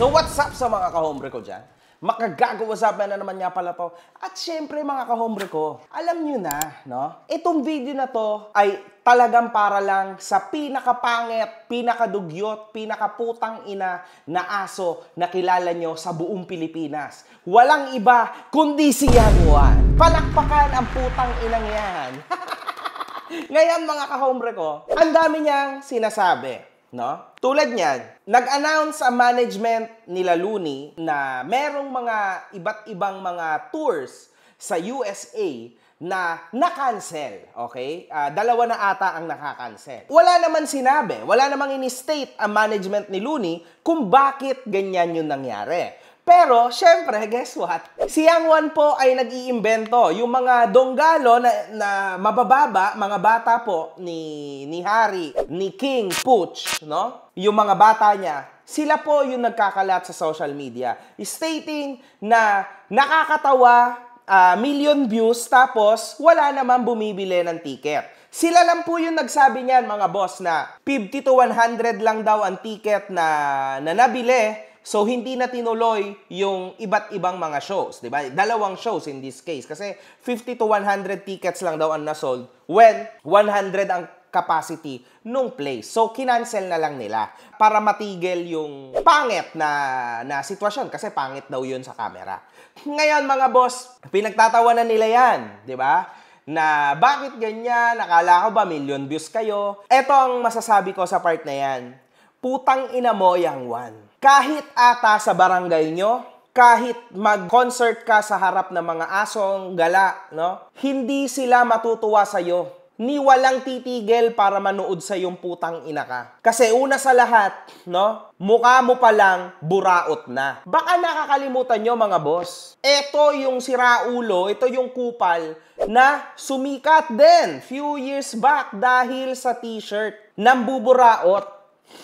So what's up sa mga kahombre ko dyan? Makagagawa na naman niya pala to. At syempre mga kahombre ko, alam nyo na, no? Itong video na to ay talagang para lang sa pinakapanget, pinakadugyot, pinakaputang ina na aso na kilala nyo sa buong Pilipinas. Walang iba kundi si Yaguan. Palakpakan ang putang inang yan. Ngayon mga kahombre ko, ang dami niyang sinasabi. No? Tulad niyan, nag-announce ang management nila Luni na merong mga iba't ibang mga tours sa USA na na-cancel, okay? Uh, dalawa na ata ang nakakancel. Wala naman sinabi, wala namang in state ang management ni Looney kung bakit ganyan yung nangyari. Pero, syempre, guess what? Si Yang Wan po ay nag-iimbento. Yung mga donggalo na, na mabababa, mga bata po ni, ni Harry, ni King, Pooch, no? Yung mga bata niya, sila po yung nagkakalat sa social media. Stating na nakakatawa, uh, million views, tapos wala naman bumibili ng ticket. Sila lang po yung nagsabi niyan mga boss na 50 to 100 lang daw ang ticket na, na nabili So hindi na tinuloy yung iba't ibang mga shows, 'di ba? Dalawang shows in this case kasi 50 to 100 tickets lang daw ang nasold when 100 ang capacity nung place. So, kinancel na lang nila para matigil yung pangit na, na sitwasyon kasi pangit daw yun sa camera. Ngayon, mga boss, pinagtatawanan nila yan, di ba? na bakit ganyan, nakala ko ba million views kayo? Ito ang masasabi ko sa part na yan. Putang ina mo, Yang one. Kahit ata sa barangay nyo, kahit mag-concert ka sa harap ng mga asong, gala, no? Hindi sila matutuwa sa'yo ni walang titigil para manood sa yung putang ina ka. Kasi una sa lahat, no? Mukha mo pa lang buraot na. Baka nakakalimutan nyo mga boss. Ito yung siraulo, ito yung kupal na sumikat din few years back dahil sa t-shirt ng buburaot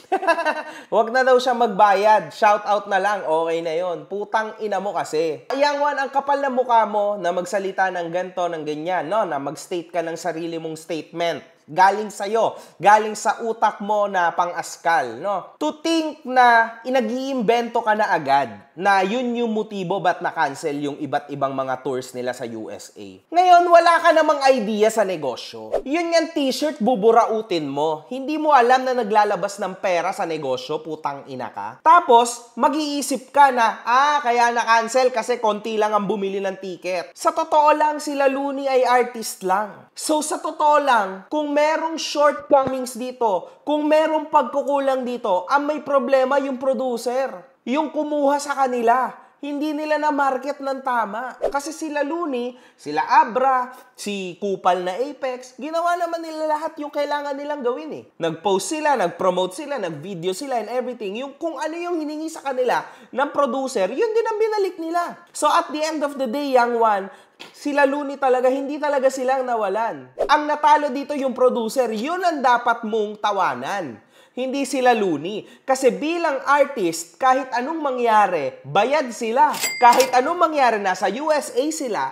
Huwag na daw siya magbayad. Shout out na lang. Okay na yon. Putang ina mo kasi. Yang one, ang kapal na mukha mo na magsalita ng ganto ng ganyan, no? Na mag-state ka ng sarili mong statement galing sa iyo, galing sa utak mo na pang-askal, no? To think na inag-iimbento ka na agad na yun yung motibo ba't na-cancel yung iba't ibang mga tours nila sa USA. Ngayon, wala ka namang idea sa negosyo. Yun yung t-shirt buburautin mo. Hindi mo alam na naglalabas ng pera sa negosyo, putang ina ka. Tapos, mag-iisip ka na, ah, kaya na-cancel kasi konti lang ang bumili ng ticket. Sa totoo lang, sila Luni ay artist lang. So, sa totoo lang, kung merong shortcomings dito, kung merong pagkukulang dito, ang may problema yung producer yung kumuha sa kanila hindi nila na-market ng tama. Kasi sila Luni, sila Abra, si Kupal na Apex, ginawa naman nila lahat yung kailangan nilang gawin eh. Nag-post sila, nag-promote sila, nag-video sila and everything. Yung kung ano yung hiningi sa kanila ng producer, yun din ang binalik nila. So at the end of the day, Young One, sila Luni talaga, hindi talaga silang nawalan. Ang natalo dito yung producer, yun ang dapat mong tawanan hindi sila luni. Kasi bilang artist, kahit anong mangyari, bayad sila. Kahit anong mangyari, na sa USA sila,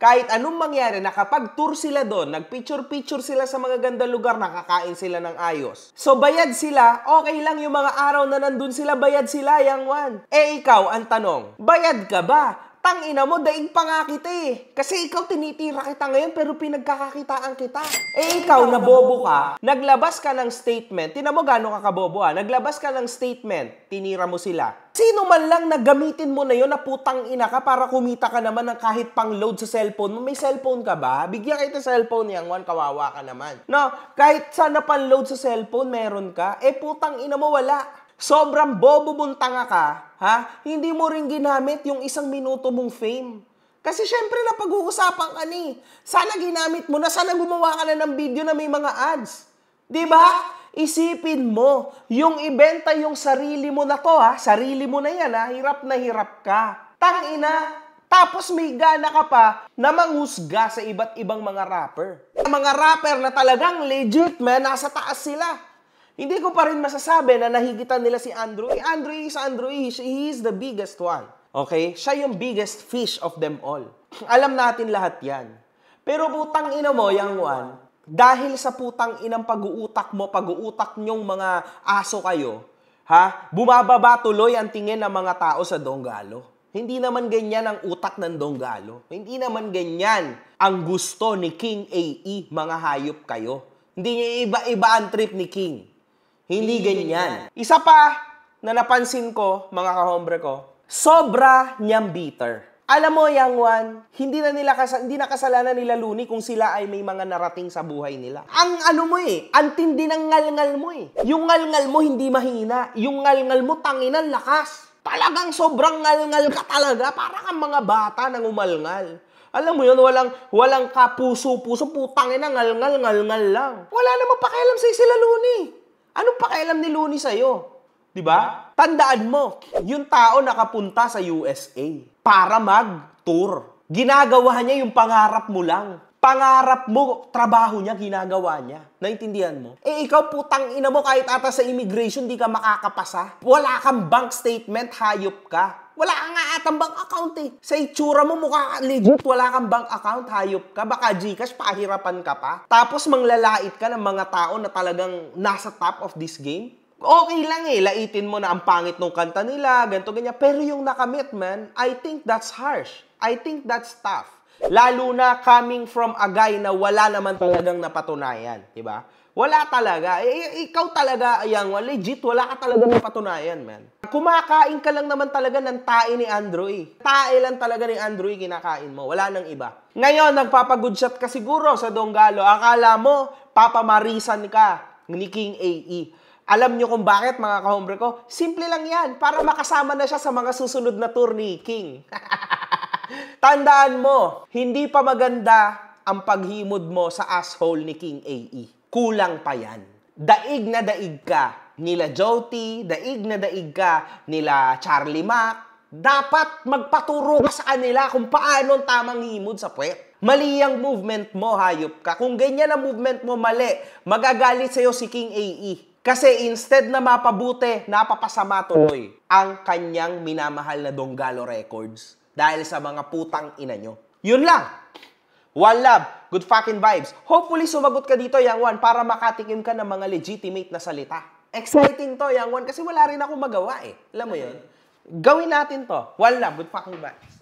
kahit anong mangyari, na kapag tour sila doon, nagpicture-picture sila sa mga ganda lugar, nakakain sila ng ayos. So bayad sila, okay lang yung mga araw na nandun sila, bayad sila, yang one. Eh ikaw, ang tanong, bayad ka ba? Tang ina mo, daig pa nga kita eh. Kasi ikaw tinitira kita ngayon pero pinagkakakitaan kita. Eh ikaw, nabobo ka, naglabas ka ng statement. Tinan mo gano'ng kakabobo ha. Ah. Naglabas ka ng statement, tinira mo sila. Sino man lang na gamitin mo na yon na putang ina ka para kumita ka naman ng kahit pang load sa cellphone mo. May cellphone ka ba? Bigyan kita cellphone yang one, kawawa ka naman. No, kahit sana pang load sa cellphone, meron ka. Eh putang ina mo, wala. Sobrang bobo mong tanga ka Ha? Hindi mo rin ginamit yung isang minuto mong fame. Kasi syempre na pag-uusapan ka ni. Sana ginamit mo na, sana gumawa ka na ng video na may mga ads. 'Di ba? Isipin mo, yung ibenta yung sarili mo na to ha, sarili mo na yan ha, hirap na hirap ka. Tangina, tapos may gana ka pa na manghusga sa iba't ibang mga rapper. Mga rapper na talagang legit man, nasa taas sila. Hindi ko pa rin masasabi na nahigitan nila si Andrew. Si eh, Andrew is eh, Andrew. Eh, he is the biggest one. Okay? Siya yung biggest fish of them all. Alam natin lahat yan. Pero putang ina mo, Yang one, dahil sa putang inang pag-uutak mo, pag-uutak nyong mga aso kayo, ha? Bumababa tuloy ang tingin ng mga tao sa Donggalo. Hindi naman ganyan ang utak ng Donggalo. Hindi naman ganyan ang gusto ni King AE, mga hayop kayo. Hindi niya iba-iba ang trip ni King. Hindi ganyan. Isa pa na napansin ko, mga kahombre ko, sobra niyang bitter. Alam mo, Yang one, hindi na nila kas- hindi na kasalanan nila Luni kung sila ay may mga narating sa buhay nila. Ang ano mo eh, ang tindi ng ngalngal mo eh. Yung ngalngal mo hindi mahina, yung ngalngal mo tanginan lakas. Talagang sobrang ngalngal ka talaga, para kang mga bata nang umalngal. Alam mo yun, walang, walang kapuso-puso, putang ina, ngalngal, ngalngal lang. Wala namang pakialam sa sila Luni. Ano Anong pakialam ni Looney sa'yo? 'Di ba? Tandaan mo, yung tao nakapunta sa USA para mag-tour. Ginagawa niya yung pangarap mo lang. Pangarap mo, trabaho niya, ginagawa niya. Naintindihan mo? Eh, ikaw putang ina mo kahit ata sa immigration, di ka makakapasa. Wala kang bank statement, hayop ka. Wala ka nga atang bank account eh. Sa itsura mo, mukha legit wala kang bank account, hayop ka. Baka Gcash, pahirapan ka pa. Tapos manglalait ka ng mga tao na talagang nasa top of this game okay lang eh, laitin mo na ang pangit ng kanta nila, ganto ganyan. Pero yung nakamit, man, I think that's harsh. I think that's tough. Lalo na coming from a guy na wala naman talagang napatunayan, 'di ba? Wala talaga. I- eh, eh, ikaw talaga, ayang, legit, wala ka talaga napatunayan, man. Kumakain ka lang naman talaga ng tae ni Andrew, eh. Tae lang talaga ni Andrew, eh, kinakain mo. Wala nang iba. Ngayon, nagpapagood shot ka siguro sa Donggalo. Akala mo, papamarisan ka ni King AE. Alam nyo kung bakit, mga kahombre ko? Simple lang yan, para makasama na siya sa mga susunod na tour ni King. Tandaan mo, hindi pa maganda ang paghimod mo sa asshole ni King AE. Kulang pa yan. Daig na daig ka nila Joti, daig na daig ka nila Charlie Mack. Dapat magpaturo ka sa kanila kung paano ang tamang himod sa puwet. Mali ang movement mo, hayop ka. Kung ganyan ang movement mo, mali. Magagalit sa'yo si King AE. Kasi instead na mapabuti, napapasama tuloy ang kanyang minamahal na Donggalo Records dahil sa mga putang ina nyo. Yun lang! One love, good fucking vibes. Hopefully, sumagot ka dito, Yang Wan, para makatikim ka ng mga legitimate na salita. Exciting to, Yang Wan, kasi wala rin ako magawa eh. Alam mo yun? Gawin natin to. One love, good fucking vibes.